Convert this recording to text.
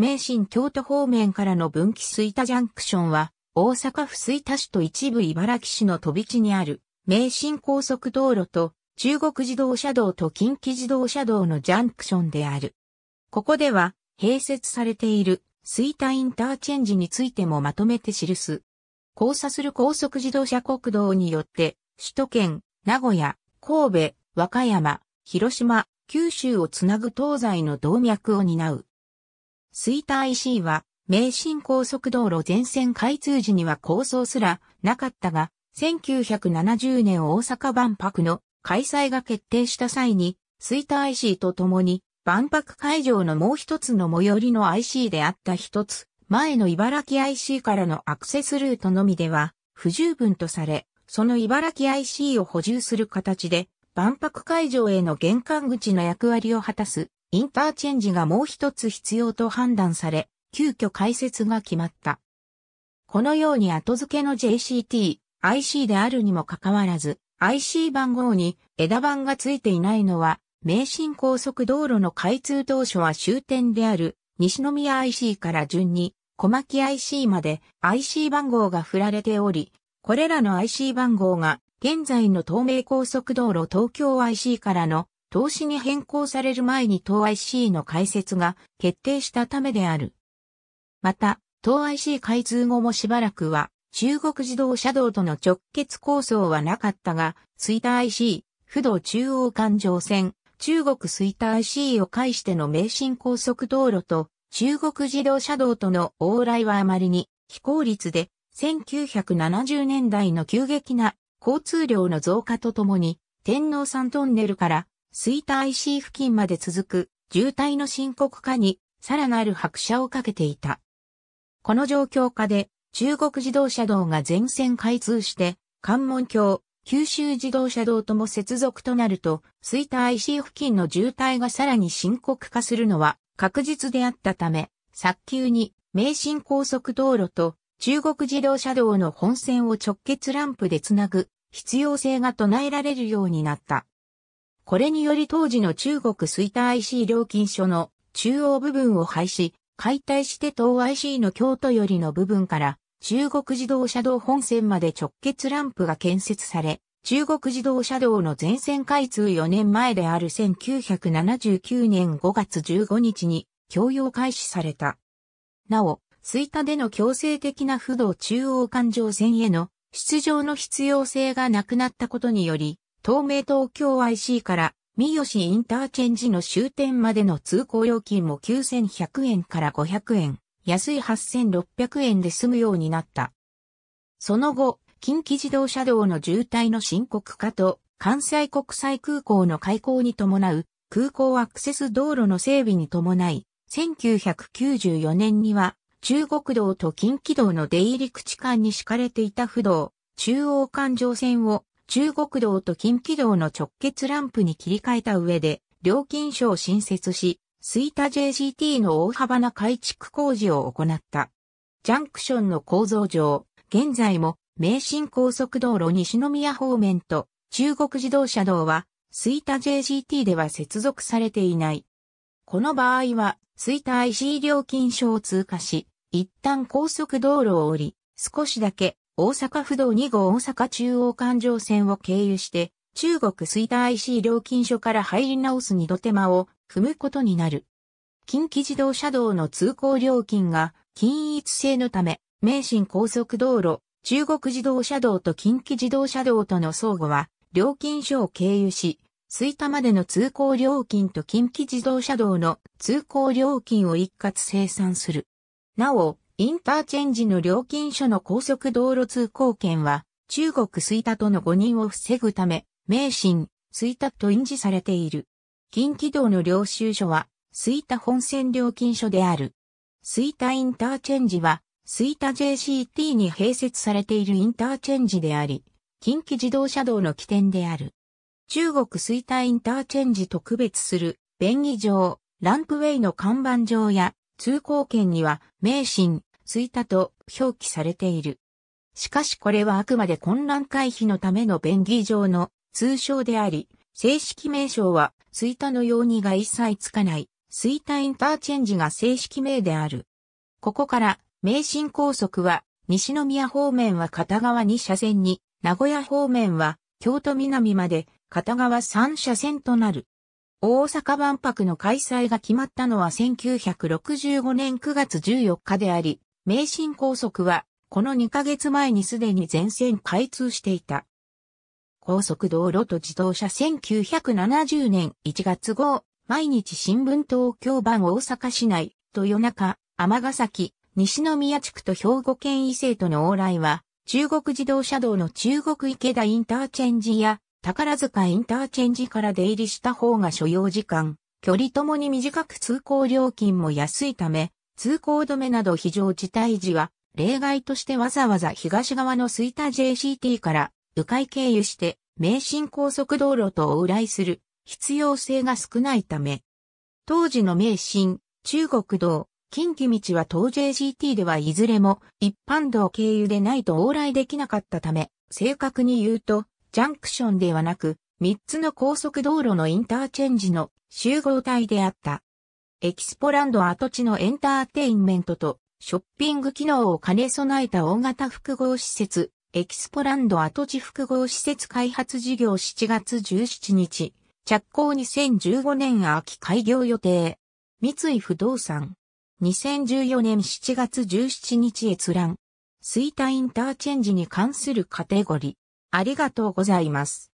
名神京都方面からの分岐水田ジャンクションは、大阪府水田市と一部茨城市の飛び地にある、名神高速道路と、中国自動車道と近畿自動車道のジャンクションである。ここでは、併設されている、水田インターチェンジについてもまとめて記す。交差する高速自動車国道によって、首都圏、名古屋、神戸、和歌山、広島、九州をつなぐ東西の動脈を担う。スター IC は、名神高速道路全線開通時には構想すらなかったが、1970年大阪万博の開催が決定した際に、スター IC と共に万博会場のもう一つの最寄りの IC であった一つ、前の茨城 IC からのアクセスルートのみでは不十分とされ、その茨城 IC を補充する形で、万博会場への玄関口の役割を果たすインターチェンジがもう一つ必要と判断され、急遽開設が決まった。このように後付けの JCT、IC であるにもかかわらず、IC 番号に枝番が付いていないのは、名神高速道路の開通当初は終点である西宮 IC から順に小牧 IC まで IC 番号が振られており、これらの IC 番号が現在の東名高速道路東京 IC からの投資に変更される前に東 IC の開設が決定したためである。また、東 IC 開通後もしばらくは、中国自動車道との直結構想はなかったが、スイタ IC、不動中央環状線、中国スイタ IC を介しての名神高速道路と、中国自動車道との往来はあまりに非効率で、1970年代の急激な交通量の増加とともに、天皇山トンネルから吹田 IC 付近まで続く渋滞の深刻化にさらなる拍車をかけていた。この状況下で中国自動車道が全線開通して関門橋、九州自動車道とも接続となると、吹田 IC 付近の渋滞がさらに深刻化するのは確実であったため、早急に名神高速道路と中国自動車道の本線を直結ランプでつなぐ必要性が唱えられるようになった。これにより当時の中国水田 IC 料金所の中央部分を廃止、解体して東 IC の京都よりの部分から中国自動車道本線まで直結ランプが建設され、中国自動車道の全線開通4年前である1979年5月15日に供用開始された。なお、水田での強制的な不動中央環状線への出場の必要性がなくなったことにより、東名東京 IC から三好インターチェンジの終点までの通行料金も9100円から500円、安い8600円で済むようになった。その後、近畿自動車道の渋滞の深刻化と、関西国際空港の開港に伴う空港アクセス道路の整備に伴い、1994年には中国道と近畿道の出入り口間に敷かれていた不動、中央環状線を中国道と近畿道の直結ランプに切り替えた上で、料金所を新設し、スイタ j g t の大幅な改築工事を行った。ジャンクションの構造上、現在も名神高速道路西宮方面と中国自動車道はスイタ j g t では接続されていない。この場合はスイタ IC 料金所を通過し、一旦高速道路を降り、少しだけ大阪府道2号大阪中央環状線を経由して、中国吹田 IC 料金所から入り直す二度手間を踏むことになる。近畿自動車道の通行料金が均一性のため、名神高速道路、中国自動車道と近畿自動車道との相互は、料金所を経由し、吹田までの通行料金と近畿自動車道の通行料金を一括生産する。なお、インターチェンジの料金所の高速道路通行券は、中国水田との誤認を防ぐため、名神、水田と印字されている。近畿道の領収書は、水田本線料金所である。水田インターチェンジは、水田 JCT に併設されているインターチェンジであり、近畿自動車道の起点である。中国水田インターチェンジと区別する、便宜上、ランプウェイの看板上や、通行券には、名神、ついたと表記されている。しかしこれはあくまで混乱回避のための便宜上の通称であり、正式名称は、スイタのようにが一切つかない、スイタインターチェンジが正式名である。ここから、名神高速は、西宮方面は片側2車線に、名古屋方面は、京都南まで、片側3車線となる。大阪万博の開催が決まったのは1965年9月14日であり、名神高速は、この2ヶ月前にすでに全線開通していた。高速道路と自動車1970年1月号、毎日新聞東京版大阪市内、豊中、天崎、西宮地区と兵庫県伊勢との往来は、中国自動車道の中国池田インターチェンジや、宝塚インターチェンジから出入りした方が所要時間、距離ともに短く通行料金も安いため、通行止めなど非常事態時は、例外としてわざわざ東側の吹田 JCT から迂回経由して名神高速道路と往来する必要性が少ないため、当時の名神、中国道、近畿道は当 JCT ではいずれも一般道経由でないと往来できなかったため、正確に言うと、ジャンクションではなく、3つの高速道路のインターチェンジの集合体であった。エキスポランド跡地のエンターテインメントとショッピング機能を兼ね備えた大型複合施設、エキスポランド跡地複合施設開発事業7月17日、着工2015年秋開業予定。三井不動産。2014年7月17日閲覧。水田インターチェンジに関するカテゴリー。ありがとうございます。